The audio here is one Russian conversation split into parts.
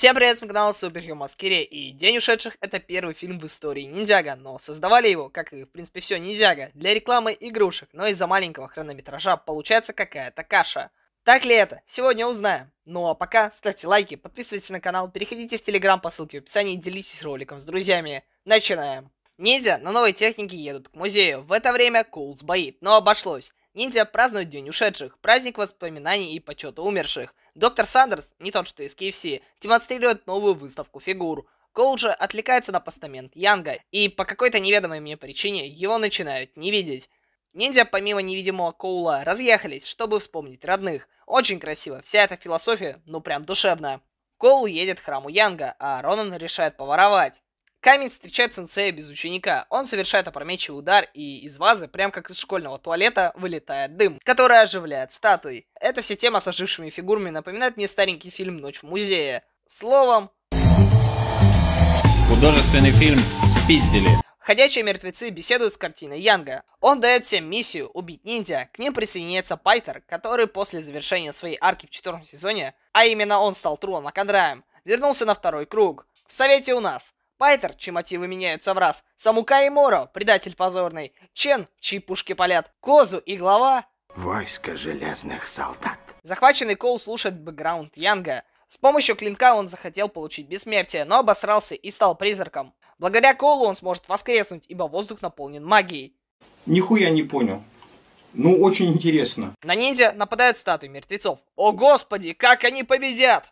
Всем привет, с канала Супер Маскири, и День ушедших это первый фильм в истории Ниндзяга, но создавали его, как и в принципе все Ниндзяга, для рекламы игрушек, но из-за маленького хронометража получается какая-то каша. Так ли это? Сегодня узнаем. Ну а пока ставьте лайки, подписывайтесь на канал, переходите в Телеграм по ссылке в описании и делитесь роликом с друзьями. Начинаем! Ниндзя на новой технике едут к музею, в это время Коулс боит, но обошлось. Ниндзя празднуют День ушедших, праздник воспоминаний и почета умерших. Доктор Сандерс, не тот что из KFC, демонстрирует новую выставку фигур. Коул же отвлекается на постамент Янга, и по какой-то неведомой мне причине его начинают не видеть. Ниндзя, помимо невидимого Коула, разъехались, чтобы вспомнить родных. Очень красиво, вся эта философия, ну прям душевная. Коул едет к храму Янга, а Ронан решает поворовать. Камень встречает сенсея без ученика. Он совершает опрометчивый удар, и из вазы, прям как из школьного туалета, вылетает дым, который оживляет статуи. Эта вся тема с ожившими фигурами напоминает мне старенький фильм «Ночь в музее». Словом... Художественный фильм «Спиздили». Ходячие мертвецы беседуют с картиной Янга. Он дает всем миссию убить ниндзя. К ним присоединяется Пайтер, который после завершения своей арки в четвертом сезоне, а именно он стал Труаном Кондраем, вернулся на второй круг. В совете у нас Пайтер, чьи мотивы меняются в раз, Самука и Моро, предатель позорный, Чен, чьи пушки палят, Козу и глава... Войско железных солдат. Захваченный Коул слушает бэкграунд Янга. С помощью клинка он захотел получить бессмертие, но обосрался и стал призраком. Благодаря Коулу он сможет воскреснуть, ибо воздух наполнен магией. Нихуя не понял. Ну, очень интересно. На ниндзя нападают статуи мертвецов. О господи, как они победят!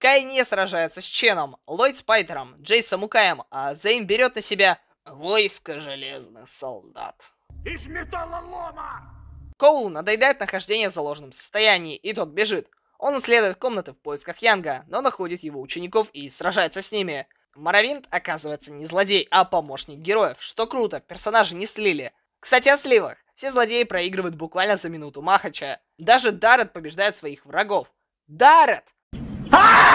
Кайне сражается с Ченом, Ллойд Спайдером, Джейсом Укаем, а Зейн берет на себя войско железных солдат. Из металлолома! Коулу надоедает нахождение в заложенном состоянии, и тот бежит. Он исследует комнаты в поисках Янга, но находит его учеников и сражается с ними. Моровинт оказывается не злодей, а помощник героев, что круто, персонажи не слили. Кстати, о сливах. Все злодеи проигрывают буквально за минуту Махача. Даже Даррет побеждает своих врагов. Даррет! А!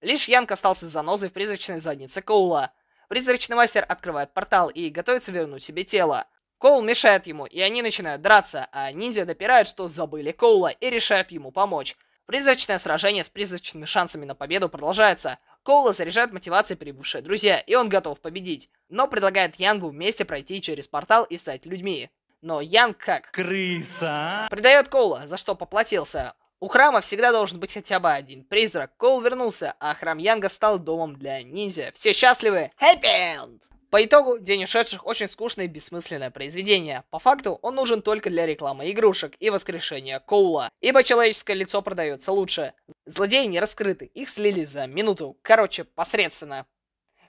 Лишь Янг остался занозой в призрачной заднице Коула. Призрачный мастер открывает портал и готовится вернуть себе тело. Коул мешает ему, и они начинают драться, а ниндзя допирают, что забыли Коула и решают ему помочь. Призрачное сражение с призрачными шансами на победу продолжается. Коула заряжает мотивацией прибывшие друзья, и он готов победить, но предлагает Янгу вместе пройти через портал и стать людьми. Но Янг как... Крыса! А? Предает Коула, за что поплатился. У храма всегда должен быть хотя бы один призрак. Коул вернулся, а храм Янга стал домом для ниндзя. Все счастливы! Happy End! По итогу, День ушедших очень скучное и бессмысленное произведение. По факту, он нужен только для рекламы игрушек и воскрешения Коула, ибо человеческое лицо продается лучше. Злодеи не раскрыты, их слили за минуту. Короче, посредственно.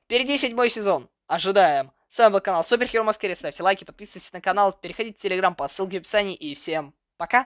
Впереди седьмой сезон. Ожидаем. С вами был канал Супер Хиро Ставьте лайки, подписывайтесь на канал, переходите в Телеграм по ссылке в описании и всем пока!